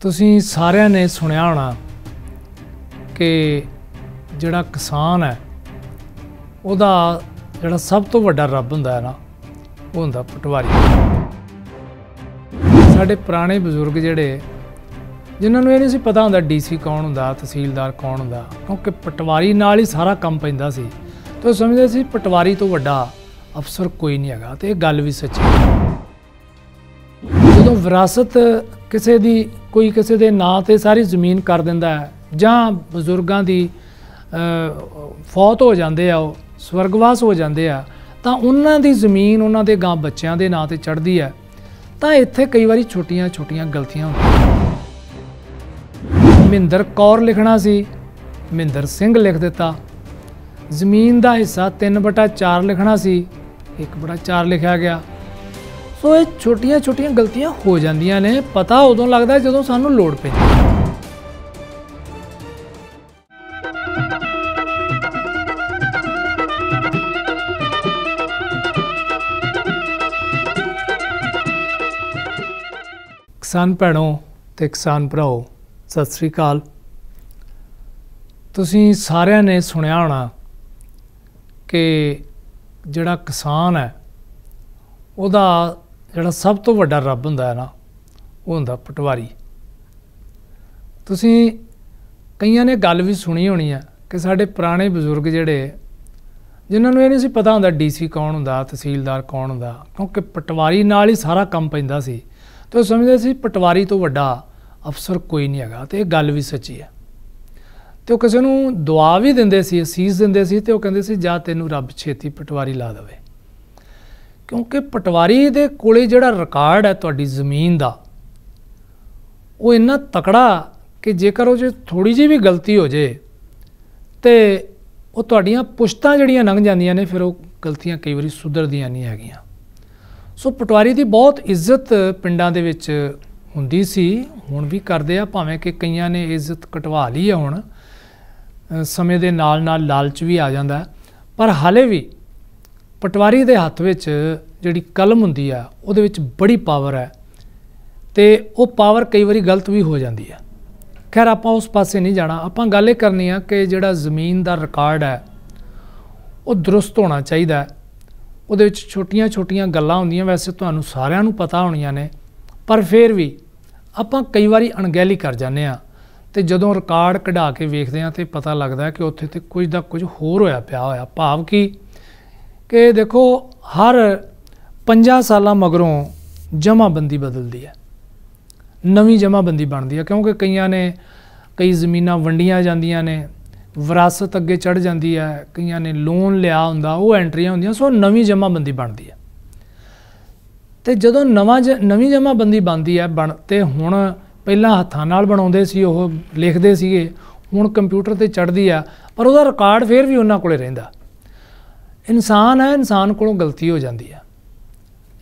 ਤੁਸੀਂ ਸਾਰਿਆਂ ਨੇ ਸੁਣਿਆ ਹੋਣਾ ਕਿ ਜਿਹੜਾ ਕਿਸਾਨ ਹੈ ਉਹਦਾ ਜਿਹੜਾ ਸਭ ਤੋਂ ਵੱਡਾ ਰੱਬ ਹੁੰਦਾ ਹੈ ਨਾ ਉਹ ਹੁੰਦਾ ਪਟਵਾਰੀ ਸਾਡੇ ਪੁਰਾਣੇ ਬਜ਼ੁਰਗ ਜਿਹੜੇ ਜਿਨ੍ਹਾਂ ਨੂੰ ਇਹ ਨਹੀਂ ਸੀ ਪਤਾ ਹੁੰਦਾ ਡੀਸੀ ਕੌਣ ਹੁੰਦਾ ਤਹਿਸੀਲਦਾਰ ਕੌਣ ਹੁੰਦਾ ਕਿਉਂਕਿ ਪਟਵਾਰੀ ਨਾਲ ਹੀ ਸਾਰਾ ਕੰਮ ਪੈਂਦਾ ਸੀ ਤੇ ਸਮਝਦੇ ਸੀ ਪਟਵਾਰੀ ਤੋਂ ਵੱਡਾ ਅਫਸਰ ਕੋਈ ਨਹੀਂ ਹੈਗਾ ਤੇ ਇਹ ਗੱਲ ਵੀ ਸੱਚੀ ਹੈ ਜਦੋਂ ਵਿਰਾਸਤ ਕਿਸੇ ਦੀ ਕੋਈ ਕਿਸੇ ਦੇ ਨਾਂ ਤੇ ਸਾਰੀ ਜ਼ਮੀਨ ਕਰ ਦਿੰਦਾ ਹੈ ਜਾਂ ਬਜ਼ੁਰਗਾਂ ਦੀ ਫੌਤ ਹੋ ਜਾਂਦੇ ਆ ਉਹ ਸਵਰਗਵਾਸ ਹੋ ਜਾਂਦੇ ਆ ਤਾਂ ਉਹਨਾਂ ਦੀ ਜ਼ਮੀਨ ਉਹਨਾਂ ਦੇ ਗਾਂ ਬੱਚਿਆਂ ਦੇ ਨਾਂ ਤੇ ਚੜਦੀ ਹੈ ਤਾਂ ਇੱਥੇ ਕਈ ਵਾਰੀ ਛੋਟੀਆਂ-ਛੋਟੀਆਂ ਗਲਤੀਆਂ ਹੁੰਦੀਆਂ ਕੌਰ ਲਿਖਣਾ ਸੀ ਮਿੰਦਰ ਸਿੰਘ ਲਿਖ ਦਿੱਤਾ ਜ਼ਮੀਨ ਦਾ ਹਿੱਸਾ 3/4 ਲਿਖਣਾ ਸੀ 1/4 ਲਿਖਿਆ ਗਿਆ ਸੋ ਇਹ ਛੋਟੀਆਂ-ਛੋਟੀਆਂ ਗਲਤੀਆਂ ਹੋ ਜਾਂਦੀਆਂ ਨੇ ਪਤਾ ਉਦੋਂ ਲੱਗਦਾ ਜਦੋਂ ਸਾਨੂੰ ਲੋੜ ਪੈਂਦੀ ਹੈ ਕਿਸਾਨ ਭੈਣੋ ਤੇ ਕਿਸਾਨ ਭਰਾਓ ਸਤਿ ਸ੍ਰੀ ਅਕਾਲ ਤੁਸੀਂ ਸਾਰਿਆਂ ਨੇ ਸੁਣਿਆ ਹੋਣਾ ਕਿ ਜਿਹੜਾ ਕਿਸਾਨ ਹੈ ਉਹਦਾ ਜਿਹੜਾ ਸਭ ਤੋਂ ਵੱਡਾ ਰੱਬ ਹੁੰਦਾ ਹੈ ਨਾ ਉਹ ਹੁੰਦਾ ਪਟਵਾਰੀ ਤੁਸੀਂ ਕਈਆਂ ਨੇ ਗੱਲ ਵੀ ਸੁਣੀ ਹੋਣੀ ਆ ਕਿ ਸਾਡੇ ਪੁਰਾਣੇ ਬਜ਼ੁਰਗ ਜਿਹੜੇ ਜਿਨ੍ਹਾਂ ਨੂੰ ਇਹ ਨਹੀਂ ਸੀ ਪਤਾ ਹੁੰਦਾ ਡੀਸੀ ਕੌਣ ਹੁੰਦਾ ਤਹਿਸੀਲਦਾਰ ਕੌਣ ਹੁੰਦਾ ਕਿਉਂਕਿ ਪਟਵਾਰੀ ਨਾਲ ਹੀ ਸਾਰਾ ਕੰਮ ਪੈਂਦਾ ਸੀ ਤੇ ਉਹ ਸਮਝਦੇ ਸੀ ਪਟਵਾਰੀ ਤੋਂ ਵੱਡਾ ਅਫਸਰ ਕੋਈ ਨਹੀਂ ਹੈਗਾ ਤੇ ਇਹ ਗੱਲ ਵੀ ਸੱਚੀ ਹੈ ਤੇ ਉਹ ਕਿਸੇ ਨੂੰ ਦੁਆ ਵੀ ਦਿੰਦੇ ਸੀ ਅਸੀਸ ਦਿੰਦੇ ਸੀ ਤੇ ਉਹ ਕਹਿੰਦੇ ਸੀ ਜਾ ਤੈਨੂੰ ਰੱਬ ਛੇਤੀ ਪਟਵਾਰੀ ਲਾ ਦੇਵੇ ਕਿਉਂਕਿ ਪਟਵਾਰੀ ਦੇ ਕੋਲੇ ਜਿਹੜਾ ਰਿਕਾਰਡ ਹੈ ਤੁਹਾਡੀ ਜ਼ਮੀਨ ਦਾ ਉਹ ਇੰਨਾ ਤਕੜਾ ਕਿ ਜੇਕਰ ਉਹ ਜੇ ਥੋੜੀ ਜਿਹੀ ਵੀ ਗਲਤੀ ਹੋ ਜੇ ਤੇ ਉਹ ਤੁਹਾਡੀਆਂ ਪੁਸ਼ਤਾਂ ਜਿਹੜੀਆਂ ਲੰਘ ਜਾਂਦੀਆਂ ਨੇ ਫਿਰ ਉਹ ਗਲਤੀਆਂ ਕਈ ਵਾਰੀ ਸੁਧਰਦੀਆਂ ਨਹੀਂ ਹੈਗੀਆਂ ਸੋ ਪਟਵਾਰੀ ਦੀ ਬਹੁਤ ਇੱਜ਼ਤ ਪਿੰਡਾਂ ਦੇ ਵਿੱਚ ਹੁੰਦੀ ਸੀ ਹੁਣ ਵੀ ਕਰਦੇ ਆ ਭਾਵੇਂ ਕਿ ਕਈਆਂ ਨੇ ਇੱਜ਼ਤ ਕਟਵਾ ਲਈ ਹੈ ਹੁਣ ਸਮੇਂ ਦੇ ਨਾਲ ਨਾਲ ਲਾਲਚ ਵੀ ਆ ਜਾਂਦਾ ਪਰ ਹਾਲੇ ਵੀ ਪਟਵਾਰੀ ਦੇ ਹੱਥ ਵਿੱਚ ਜਿਹੜੀ ਕਲਮ ਹੁੰਦੀ ਆ ਉਹਦੇ ਵਿੱਚ ਬੜੀ ਪਾਵਰ ਹੈ ਤੇ ਉਹ ਪਾਵਰ ਕਈ ਵਾਰੀ ਗਲਤ ਵੀ ਹੋ ਜਾਂਦੀ ਹੈ ਖੈਰ ਆਪਾਂ ਉਸ ਪਾਸੇ ਨਹੀਂ ਜਾਣਾ ਆਪਾਂ ਗੱਲ ਇਹ ਕਰਨੀ ਆ ਕਿ ਜਿਹੜਾ ਜ਼ਮੀਨ ਦਾ ਰਿਕਾਰਡ ਹੈ ਉਹ ਦਰੁਸਤ ਹੋਣਾ ਚਾਹੀਦਾ ਉਹਦੇ ਵਿੱਚ ਛੋਟੀਆਂ-ਛੋਟੀਆਂ ਗੱਲਾਂ ਹੁੰਦੀਆਂ ਵੈਸੇ ਤੁਹਾਨੂੰ ਸਾਰਿਆਂ ਨੂੰ ਪਤਾ ਹੋਣੀਆਂ ਨੇ ਪਰ ਫੇਰ ਵੀ ਆਪਾਂ ਕਈ ਵਾਰੀ ਅਣਗਹਿਲੀ ਕਰ ਜਾਂਦੇ ਆ ਤੇ ਜਦੋਂ ਰਿਕਾਰਡ ਕਢਾ ਕੇ ਵੇਖਦੇ ਆ ਤੇ ਪਤਾ ਲੱਗਦਾ ਕਿ ਉੱਥੇ ਤੇ ਕੁਝ ਦਾ ਕੁਝ ਹੋਰ ਹੋਇਆ ਪਿਆ ਹੋਇਆ ਭਾਵ ਕਿ ਕਿ ਦੇਖੋ ਹਰ 50 ਸਾਲਾਂ ਮਗਰੋਂ ਜਮਾਬੰਦੀ ਬਦਲਦੀ ਹੈ ਨਵੀਂ ਜਮਾਬੰਦੀ ਬਣਦੀ ਹੈ ਕਿਉਂਕਿ ਕਈਆਂ ਨੇ ਕਈ ਜ਼ਮੀਨਾਂ ਵੰਡੀਆਂ ਜਾਂਦੀਆਂ ਨੇ ਵਿਰਾਸਤ ਅੱਗੇ ਚੜ ਜਾਂਦੀ ਹੈ ਕਈਆਂ ਨੇ ਲੋਨ ਲਿਆ ਹੁੰਦਾ ਉਹ ਐਂਟਰੀਆਂ ਹੁੰਦੀਆਂ ਸੋ ਨਵੀਂ ਜਮਾਬੰਦੀ ਬਣਦੀ ਹੈ ਤੇ ਜਦੋਂ ਨਵਾਂ ਨਵੀਂ ਜਮਾਬੰਦੀ ਬਣਦੀ ਹੈ ਬਣ ਤੇ ਹੁਣ ਪਹਿਲਾਂ ਹੱਥਾਂ ਨਾਲ ਬਣਾਉਂਦੇ ਸੀ ਉਹ ਲਿਖਦੇ ਸੀਗੇ ਹੁਣ ਕੰਪਿਊਟਰ ਤੇ ਚੜਦੀ ਆ ਪਰ ਉਹਦਾ ਰਿਕਾਰਡ ਫੇਰ ਵੀ ਉਹਨਾਂ ਕੋਲੇ ਰਹਿੰਦਾ ਇਨਸਾਨ ਹੈ ਇਨਸਾਨ ਕੋਲੋਂ ਗਲਤੀ ਹੋ ਜਾਂਦੀ ਹੈ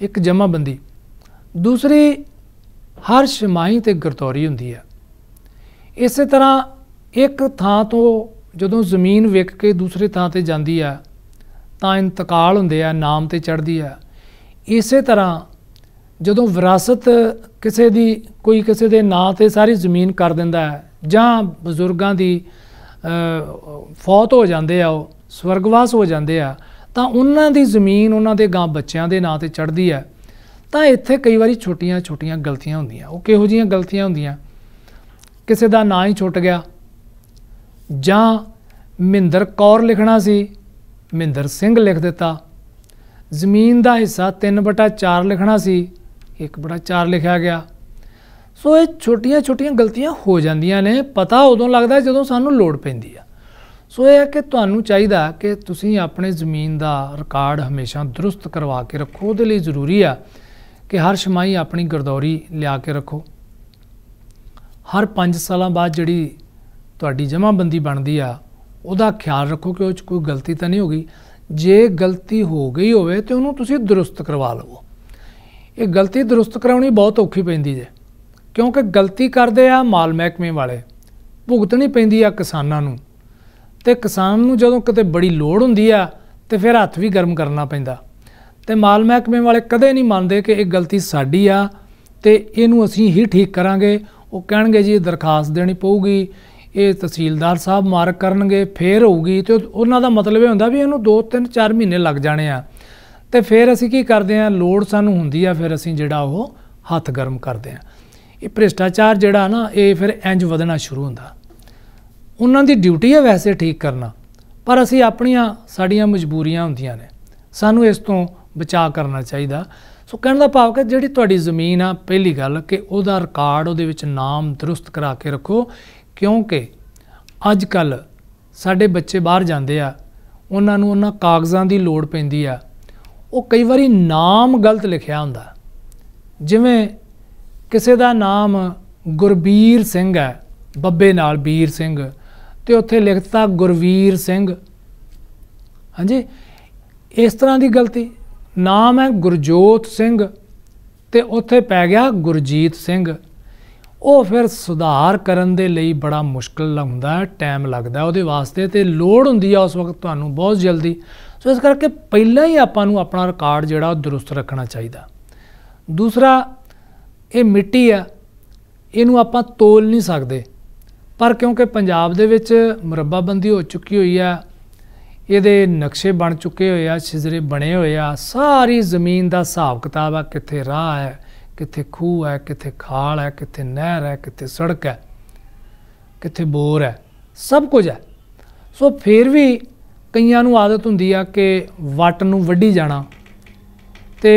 ਇੱਕ ਬੰਦੀ ਦੂਸਰੀ ਹਰ ਸ਼ਮਾਈ ਤੇ ਗਰਤੌਰੀ ਹੁੰਦੀ ਹੈ ਇਸੇ ਤਰ੍ਹਾਂ ਇੱਕ ਥਾਂ ਤੋਂ ਜਦੋਂ ਜ਼ਮੀਨ ਵਿਕ ਕੇ ਦੂਸਰੇ ਥਾਂ ਤੇ ਜਾਂਦੀ ਹੈ ਤਾਂ ਇੰਤਕਾਲ ਹੁੰਦੇ ਆ ਨਾਮ ਤੇ ਚੜਦੀ ਆ ਇਸੇ ਤਰ੍ਹਾਂ ਜਦੋਂ ਵਿਰਾਸਤ ਕਿਸੇ ਦੀ ਕੋਈ ਕਿਸੇ ਦੇ ਨਾਂ ਤੇ ਸਾਰੀ ਜ਼ਮੀਨ ਕਰ ਦਿੰਦਾ ਹੈ ਜਾਂ ਬਜ਼ੁਰਗਾਂ ਦੀ ਫੌਤ ਹੋ ਜਾਂਦੇ ਆ ਉਹ ਸਵਰਗਵਾਸ ਹੋ ਜਾਂਦੇ ਆ ਤਾਂ ਉਹਨਾਂ ਦੀ ਜ਼ਮੀਨ ਉਹਨਾਂ ਦੇ ਗਾਂ ਬੱਚਿਆਂ ਦੇ ਨਾਂ ਤੇ ਚੜਦੀ ਹੈ ਤਾਂ ਇੱਥੇ ਕਈ ਵਾਰੀ ਛੋਟੀਆਂ-ਛੋਟੀਆਂ ਗਲਤੀਆਂ ਹੁੰਦੀਆਂ ਉਹ ਕਿਹੋ ਜੀਆਂ ਗਲਤੀਆਂ ਹੁੰਦੀਆਂ ਕਿਸੇ ਦਾ ਨਾਂ ਹੀ ਛੁੱਟ ਗਿਆ ਜਾਂ ਮਹਿੰਦਰ ਕੌਰ ਲਿਖਣਾ ਸੀ ਮਹਿੰਦਰ ਸਿੰਘ ਲਿਖ ਦਿੱਤਾ ਜ਼ਮੀਨ ਦਾ ਹਿੱਸਾ 3/4 ਲਿਖਣਾ ਸੀ 1/4 ਲਿਖਿਆ ਗਿਆ ਸੋ ਇਹ ਛੋਟੀਆਂ-ਛੋਟੀਆਂ ਗਲਤੀਆਂ ਹੋ ਜਾਂਦੀਆਂ ਨੇ ਪਤਾ ਉਦੋਂ ਲੱਗਦਾ ਜਦੋਂ ਸਾਨੂੰ ਲੋੜ ਪੈਂਦੀ ਆ ਸੋ ਇਹ ਹੈ ਕਿ ਤੁਹਾਨੂੰ ਚਾਹੀਦਾ ਕਿ ਤੁਸੀਂ ਆਪਣੇ ਜ਼ਮੀਨ ਦਾ ਰਿਕਾਰਡ ਹਮੇਸ਼ਾ ਦਰੁਸਤ ਕਰਵਾ ਕੇ ਰੱਖੋ ਉਹਦੇ ਲਈ ਜ਼ਰੂਰੀ ਆ ਕਿ ਹਰ ਛਮਾਈ ਆਪਣੀ ਗਰਦੌਰੀ ਲਿਆ ਕੇ ਰੱਖੋ ਹਰ 5 ਸਾਲਾਂ ਬਾਅਦ ਜਿਹੜੀ ਤੁਹਾਡੀ ਜਮਾਬੰਦੀ ਬਣਦੀ ਆ ਉਹਦਾ ਖਿਆਲ ਰੱਖੋ ਕਿ ਉਹ 'ਚ ਕੋਈ ਗਲਤੀ ਤਾਂ ਨਹੀਂ ਹੋ ਗਈ ਜੇ ਗਲਤੀ ਹੋ ਗਈ ਹੋਵੇ ਤੇ ਉਹਨੂੰ ਤੁਸੀਂ ਦਰੁਸਤ ਕਰਵਾ ਲਵੋ ਇਹ ਗਲਤੀ ਦਰੁਸਤ ਕਰਾਉਣੀ ਬਹੁਤ ਔਖੀ ਪੈਂਦੀ ਜੇ ਕਿਉਂਕਿ ਗਲਤੀ ਕਰਦੇ ਆ ਮਾਲ ਮਹਿਕਮੇ ਵਾਲੇ ਭੁਗਤਣੀ ਪੈਂਦੀ ਆ ਕਿਸਾਨਾਂ ਨੂੰ ਤੇ ਕਿਸਾਨ ਨੂੰ ਜਦੋਂ ਕਿਤੇ ਬੜੀ ਲੋੜ ਹੁੰਦੀ ਆ ਤੇ ਫਿਰ ਹੱਥ ਵੀ ਗਰਮ ਕਰਨਾ ਪੈਂਦਾ ਤੇ ਮਾਲ ਮਹਿਕਮੇ ਵਾਲੇ ਕਦੇ ਨਹੀਂ ਮੰਨਦੇ ਕਿ ਇਹ ਗਲਤੀ ਸਾਡੀ ਆ ਤੇ ਇਹਨੂੰ ਅਸੀਂ ਹੀ ਠੀਕ ਕਰਾਂਗੇ ਉਹ ਕਹਿਣਗੇ ਜੀ ਦਰਖਾਸਤ ਦੇਣੀ ਪਊਗੀ ਇਹ ਤਹਿਸੀਲਦਾਰ ਸਾਹਿਬ ਮਾਰਕ ਕਰਨਗੇ ਫੇਰ ਹੋਊਗੀ ਤੇ ਉਹਨਾਂ ਦਾ ਮਤਲਬ ਇਹ ਹੁੰਦਾ ਵੀ ਇਹਨੂੰ 2 3 4 ਮਹੀਨੇ ਲੱਗ ਜਾਣੇ ਆ ਤੇ ਫਿਰ ਅਸੀਂ ਕੀ ਕਰਦੇ ਆ ਲੋੜ ਸਾਨੂੰ ਹੁੰਦੀ ਆ ਫਿਰ ਅਸੀਂ ਜਿਹੜਾ ਉਹ ਹੱਥ ਗਰਮ ਕਰਦੇ ਆ ਇਹ ਭ੍ਰਿਸ਼ਟਾਚਾਰ ਜਿਹੜਾ ਨਾ ਇਹ ਫਿਰ ਇੰਜ ਵਧਣਾ ਸ਼ੁਰੂ ਹੁੰਦਾ ਉਹਨਾਂ ਦੀ ਡਿਊਟੀ ਹੈ ਵੈਸੇ ਠੀਕ ਕਰਨਾ ਪਰ ਅਸੀਂ ਆਪਣੀਆਂ ਸਾਡੀਆਂ ਮਜਬੂਰੀਆਂ ਹੁੰਦੀਆਂ ਨੇ ਸਾਨੂੰ ਇਸ ਤੋਂ ਬਚਾਅ ਕਰਨਾ ਚਾਹੀਦਾ ਸੋ ਕਹਿਣ ਦਾ ਭਾਵ ਕਿ ਜਿਹੜੀ ਤੁਹਾਡੀ ਜ਼ਮੀਨ ਆ ਪਹਿਲੀ ਗੱਲ ਕਿ ਉਹਦਾ ਰਿਕਾਰਡ ਉਹਦੇ ਵਿੱਚ ਨਾਮ ਦਰੁਸਤ ਕਰਾ ਕੇ ਰੱਖੋ ਕਿਉਂਕਿ ਅੱਜ ਕੱਲ ਸਾਡੇ ਬੱਚੇ ਬਾਹਰ ਜਾਂਦੇ ਆ ਉਹਨਾਂ ਨੂੰ ਉਹਨਾਂ ਕਾਗਜ਼ਾਂ ਦੀ ਲੋੜ ਪੈਂਦੀ ਆ ਉਹ ਕਈ ਵਾਰੀ ਨਾਮ ਗਲਤ ਲਿਖਿਆ ਹੁੰਦਾ ਜਿਵੇਂ ਕਿਸੇ ਦਾ ਨਾਮ ਗੁਰਬੀਰ ਸਿੰਘ ਹੈ ਬੱਬੇ ਨਾਲ ਬੀਰ ਸਿੰਘ ਤੇ ਉੱਥੇ ਲਿਖਤਾ ਗੁਰਵੀਰ ਸਿੰਘ ਹਾਂਜੀ ਇਸ ਤਰ੍ਹਾਂ ਦੀ ਗਲਤੀ ਨਾਮ ਹੈ ਗੁਰਜੋਤ ਸਿੰਘ ਤੇ ਉੱਥੇ ਪੈ ਗਿਆ ਗੁਰਜੀਤ ਸਿੰਘ ਉਹ ਫਿਰ ਸੁਧਾਰ ਕਰਨ ਦੇ ਲਈ ਬੜਾ ਮੁਸ਼ਕਲ ਹੁੰਦਾ ਹੈ ਟਾਈਮ ਲੱਗਦਾ ਉਹਦੇ ਵਾਸਤੇ ਤੇ ਲੋੜ ਹੁੰਦੀ ਆ ਉਸ ਵਕਤ ਤੁਹਾਨੂੰ ਬਹੁਤ ਜਲਦੀ ਸੋ ਇਸ ਕਰਕੇ ਪਹਿਲਾਂ ਹੀ ਆਪਾਂ ਨੂੰ ਆਪਣਾ ਰਿਕਾਰਡ ਜਿਹੜਾ ਦਰੁਸਤ ਰੱਖਣਾ ਚਾਹੀਦਾ ਦੂਸਰਾ ਇਹ ਮਿੱਟੀ ਆ ਇਹਨੂੰ ਆਪਾਂ ਤੋਲ ਨਹੀਂ ਸਕਦੇ ਪਰ ਕਿਉਂਕਿ ਪੰਜਾਬ ਦੇ ਵਿੱਚ ਮਰੱਬਾਬੰਦੀ ਹੋ ਚੁੱਕੀ ਹੋਈ ਆ ਇਹਦੇ ਨਕਸ਼ੇ ਬਣ ਚੁੱਕੇ ਹੋਏ ਆ ਛਿਜਰੇ ਬਣੇ ਹੋਏ ਆ ਸਾਰੀ ਜ਼ਮੀਨ ਦਾ ਹਿਸਾਬ ਕਿਤਾਬ ਆ ਕਿੱਥੇ ਰਾਹ ਹੈ ਕਿੱਥੇ ਖੂਹ ਹੈ ਕਿੱਥੇ ਖਾਲ ਹੈ ਕਿੱਥੇ ਨਹਿਰ ਹੈ ਕਿੱਥੇ ਸੜਕ ਹੈ ਕਿੱਥੇ ਬੋਰ ਹੈ ਸਭ ਕੁਝ ਹੈ ਸੋ ਫਿਰ ਵੀ ਕਈਆਂ ਨੂੰ ਆਦਤ ਹੁੰਦੀ ਆ ਕਿ ਵੱਟ ਨੂੰ ਵੱਢੀ ਜਾਣਾ ਤੇ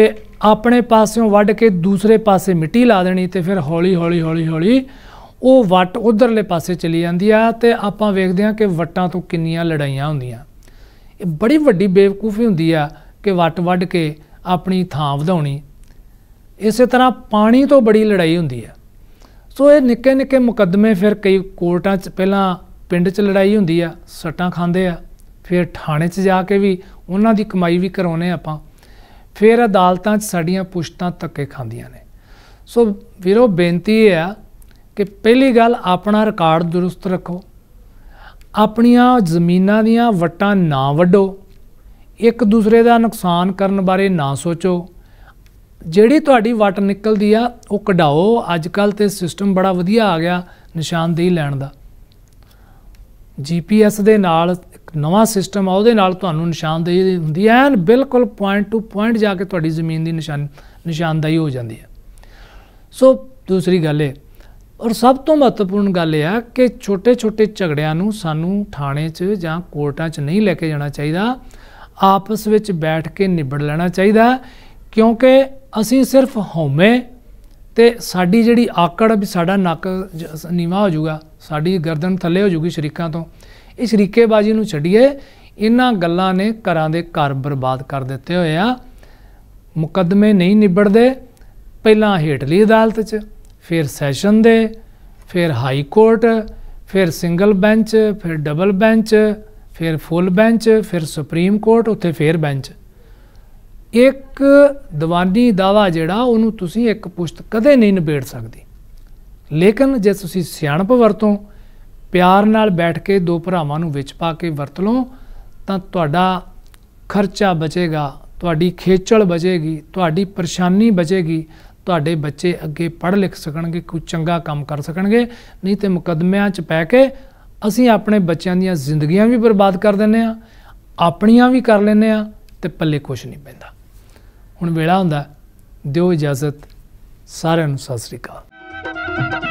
ਆਪਣੇ ਪਾਸਿਓਂ ਵੱਢ ਕੇ ਦੂਸਰੇ ਪਾਸੇ ਮਿੱਟੀ ਲਾ ਦੇਣੀ ਤੇ ਫਿਰ ਹੌਲੀ ਹੌਲੀ ਹੌਲੀ ਹੌਲੀ ਉਹ ਵੱਟ ਉਧਰਲੇ ਪਾਸੇ ਚਲੀ ਜਾਂਦੀ ਆ ਤੇ ਆਪਾਂ ਵੇਖਦੇ ਆ ਕਿ ਵੱਟਾਂ ਤੋਂ ਕਿੰਨੀਆਂ ਲੜਾਈਆਂ ਹੁੰਦੀਆਂ ਇਹ ਬੜੀ ਵੱਡੀ ਬੇਵਕੂਫੀ ਹੁੰਦੀ ਆ ਕਿ ਵੱਟ ਵੱਢ ਕੇ ਆਪਣੀ ਥਾਂ ਵਧਾਉਣੀ ਇਸੇ ਤਰ੍ਹਾਂ ਪਾਣੀ ਤੋਂ ਬੜੀ ਲੜਾਈ ਹੁੰਦੀ ਆ ਸੋ ਇਹ ਨਿੱਕੇ ਨਿੱਕੇ ਮੁਕੱਦਮੇ ਫਿਰ ਕਈ ਕੋਰਟਾਂ 'ਚ ਪਹਿਲਾਂ ਪਿੰਡ 'ਚ ਲੜਾਈ ਹੁੰਦੀ ਆ ਸੱਟਾਂ ਖਾਂਦੇ ਆ ਫਿਰ ਥਾਣੇ 'ਚ ਜਾ ਕੇ ਵੀ ਉਹਨਾਂ ਦੀ ਕਮਾਈ ਵੀ ਕਰਾਉਨੇ ਆਪਾਂ ਫਿਰ ਅਦਾਲਤਾਂ 'ਚ ਸਾਡੀਆਂ ਪੁਸ਼ਤਾਂ ਤੱਕੇ ਖਾਂਦੀਆਂ ਨੇ ਸੋ ਵੀਰੋ ਬੇਨਤੀ ਇਹ ਆ ਕਿ ਪਹਿਲੀ ਗੱਲ ਆਪਣਾ ਰਿਕਾਰਡ ਦਰੁਸਤ ਰੱਖੋ ਆਪਣੀਆਂ ਜ਼ਮੀਨਾਂ ਦੀਆਂ ਵਟਾਂ ਨਾ ਵੱਢੋ ਇੱਕ ਦੂਸਰੇ ਦਾ ਨੁਕਸਾਨ ਕਰਨ ਬਾਰੇ ਨਾ ਸੋਚੋ ਜਿਹੜੀ ਤੁਹਾਡੀ ਵਟ ਨਿਕਲਦੀ ਆ ਉਹ ਕਢਾਓ ਅੱਜ ਕੱਲ ਤੇ ਸਿਸਟਮ ਬੜਾ ਵਧੀਆ ਆ ਗਿਆ ਨਿਸ਼ਾਨਦੇਹੀ ਲੈਣ ਦਾ ਜੀਪੀਐਸ ਦੇ ਨਾਲ ਇੱਕ ਨਵਾਂ ਸਿਸਟਮ ਆ ਉਹਦੇ ਨਾਲ ਤੁਹਾਨੂੰ ਨਿਸ਼ਾਨਦੇਹੀ ਹੁੰਦੀ ਐ ਐਨ ਬਿਲਕੁਲ ਪੁਆਇੰਟ ਟੂ ਪੁਆਇੰਟ ਜਾ ਕੇ ਤੁਹਾਡੀ ਜ਼ਮੀਨ ਦੀ ਨਿਸ਼ਾਨ ਨਿਸ਼ਾਨਦੇਹੀ ਹੋ ਜਾਂਦੀ ਹੈ ਸੋ ਦੂਸਰੀ ਗੱਲ ਐ ਔਰ ਸਭ ਤੋਂ ਮਹੱਤਵਪੂਰਨ ਗੱਲ ਇਹ ਆ ਕਿ ਛੋਟੇ-ਛੋਟੇ ਝਗੜਿਆਂ ਨੂੰ ਸਾਨੂੰ ਥਾਣੇ 'ਚ ਜਾਂ ਕੋਰਟਾਂ 'ਚ ਨਹੀਂ ਲੈ ਕੇ ਜਾਣਾ ਚਾਹੀਦਾ ਆਪਸ ਵਿੱਚ ਬੈਠ ਕੇ ਨਿਬੜ ਲੈਣਾ ਚਾਹੀਦਾ ਕਿਉਂਕਿ ਅਸੀਂ ਸਿਰਫ ਹਉਮੈ ਤੇ ਸਾਡੀ ਜਿਹੜੀ ਆਕੜ ਵੀ ਸਾਡਾ ਨੱਕ ਨੀਵਾ ਹੋ ਜਾਊਗਾ ਸਾਡੀ ਗਰਦਨ ਥੱਲੇ ਹੋ ਜਾਊਗੀ ਸ਼ਰੀਕਾਂ ਤੋਂ ਇਹ ਸ਼ਰੀਕੇਬਾਜ਼ੀ ਨੂੰ ਛੱਡੀਏ ਇਹਨਾਂ ਗੱਲਾਂ ਨੇ ਘਰਾਂ ਦੇ ਘਰ ਬਰਬਾਦ ਕਰ ਦਿੱਤੇ ਹੋਏ ਆ ਮੁਕੱਦਮੇ ਨਹੀਂ ਨਿਬੜਦੇ ਪਹਿਲਾਂ ਹੇਠਲੀ ਅਦਾਲਤ 'ਚ ਫਿਰ ਸੈਸ਼ਨ ਦੇ ਫਿਰ ਹਾਈ ਕੋਰਟ ਫਿਰ ਸਿੰਗਲ ਬੈਂਚ ਫਿਰ ਡਬਲ ਬੈਂਚ ਫਿਰ ਫੁੱਲ ਬੈਂਚ ਫਿਰ ਸੁਪਰੀਮ ਕੋਰਟ ਉੱਥੇ ਫਿਰ ਬੈਂਚ ਇੱਕ ਦੀਵਾਨੀ ਦਾਵਾ ਜਿਹੜਾ ਉਹਨੂੰ ਤੁਸੀਂ ਇੱਕ ਪੁਸ਼ਤ ਕਦੇ ਨਹੀਂ ਨਿਬੇੜ ਸਕਦੇ ਲੇਕਿਨ ਜੇ ਤੁਸੀਂ ਸਿਆਣਪ ਵਰਤੋਂ ਪਿਆਰ ਨਾਲ ਬੈਠ ਕੇ ਦੋ ਭਰਾਵਾਂ ਨੂੰ ਵਿੱਚ ਪਾ ਕੇ ਵਰਤ ਲਓ ਤਾਂ ਤੁਹਾਡਾ ਖਰਚਾ ਬਚੇਗਾ ਤੁਹਾਡੀ ਖੇਚਲ ਬਚੇਗੀ ਤੁਹਾਡੀ ਪਰੇਸ਼ਾਨੀ ਬਚੇਗੀ ਤੁਹਾਡੇ ਬੱਚੇ ਅੱਗੇ ਪੜ੍ਹ ਲਿਖ ਸਕਣਗੇ ਕੋਈ ਚੰਗਾ ਕੰਮ ਕਰ ਸਕਣਗੇ ਨਹੀਂ ਤੇ ਮੁਕਦਮਿਆਂ 'ਚ ਪੈ ਕੇ ਅਸੀਂ ਆਪਣੇ ਬੱਚਿਆਂ ਦੀਆਂ ਜ਼ਿੰਦਗੀਆਂ ਵੀ ਬਰਬਾਦ ਕਰ ਦਿੰਨੇ ਆ ਆਪਣੀਆਂ ਵੀ ਕਰ ਲੈਨੇ ਆ ਤੇ ਪੱਲੇ ਕੁਝ ਨਹੀਂ ਪੈਂਦਾ ਹੁਣ ਵੇਲਾ ਹੁੰਦਾ ਦਿਓ ਇਜਾਜ਼ਤ ਸਾਰਿਆਂ ਨੂੰ ਸਤਿ ਸ੍ਰੀ ਅਕਾਲ